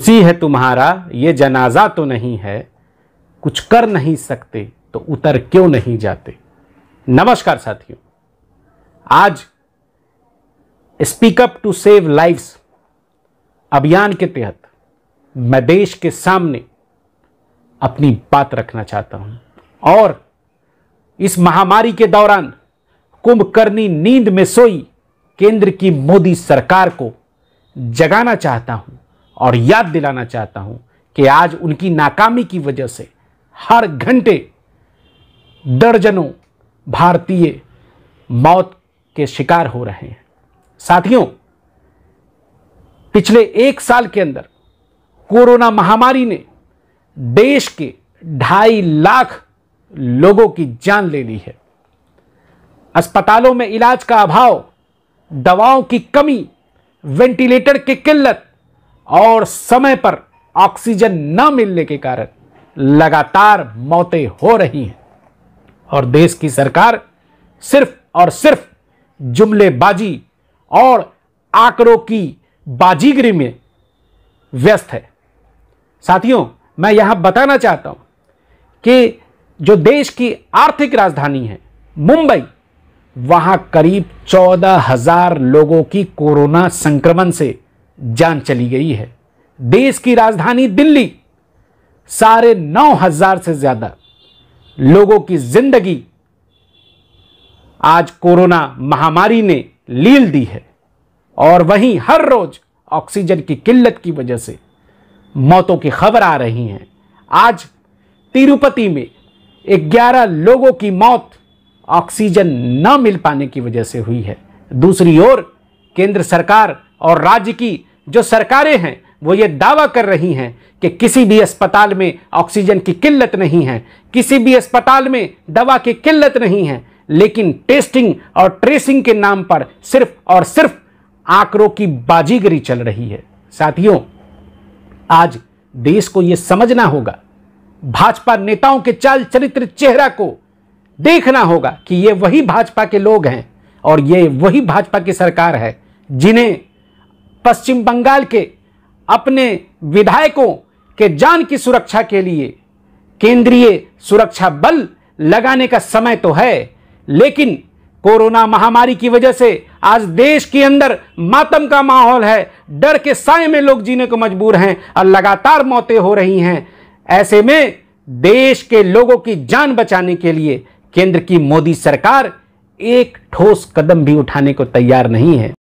उसी है तुम्हारा ये जनाजा तो नहीं है कुछ कर नहीं सकते तो उतर क्यों नहीं जाते नमस्कार साथियों आज स्पीकअप टू सेव लाइव्स अभियान के तहत मैं देश के सामने अपनी बात रखना चाहता हूं और इस महामारी के दौरान कुंभकर्णी नींद में सोई केंद्र की मोदी सरकार को जगाना चाहता हूं और याद दिलाना चाहता हूं कि आज उनकी नाकामी की वजह से हर घंटे दर्जनों भारतीय मौत के शिकार हो रहे हैं साथियों पिछले एक साल के अंदर कोरोना महामारी ने देश के ढाई लाख लोगों की जान ले ली है अस्पतालों में इलाज का अभाव दवाओं की कमी वेंटिलेटर की किल्लत और समय पर ऑक्सीजन न मिलने के कारण लगातार मौतें हो रही हैं और देश की सरकार सिर्फ और सिर्फ जुमलेबाजी और आंकड़ों की बाजीगिरी में व्यस्त है साथियों मैं यहां बताना चाहता हूं कि जो देश की आर्थिक राजधानी है मुंबई वहां करीब चौदह हजार लोगों की कोरोना संक्रमण से जान चली गई है देश की राजधानी दिल्ली साढ़े नौ हजार से ज़्यादा लोगों की जिंदगी आज कोरोना महामारी ने लील दी है और वहीं हर रोज ऑक्सीजन की किल्लत की वजह से मौतों की खबर आ रही हैं आज तिरुपति में 11 लोगों की मौत ऑक्सीजन न मिल पाने की वजह से हुई है दूसरी ओर केंद्र सरकार और राज्य की जो सरकारें हैं वो ये दावा कर रही हैं कि किसी भी अस्पताल में ऑक्सीजन की किल्लत नहीं है किसी भी अस्पताल में दवा की किल्लत नहीं है लेकिन टेस्टिंग और ट्रेसिंग के नाम पर सिर्फ और सिर्फ आंकड़ों की बाजीगरी चल रही है साथियों आज देश को यह समझना होगा भाजपा नेताओं के चाल चरित्र चेहरा को देखना होगा कि ये वही भाजपा के लोग हैं और ये वही भाजपा की सरकार है जिन्हें पश्चिम बंगाल के अपने विधायकों के जान की सुरक्षा के लिए केंद्रीय सुरक्षा बल लगाने का समय तो है लेकिन कोरोना महामारी की वजह से आज देश के अंदर मातम का माहौल है डर के साय में लोग जीने को मजबूर हैं और लगातार मौतें हो रही हैं ऐसे में देश के लोगों की जान बचाने के लिए केंद्र की मोदी सरकार एक ठोस कदम भी उठाने को तैयार नहीं है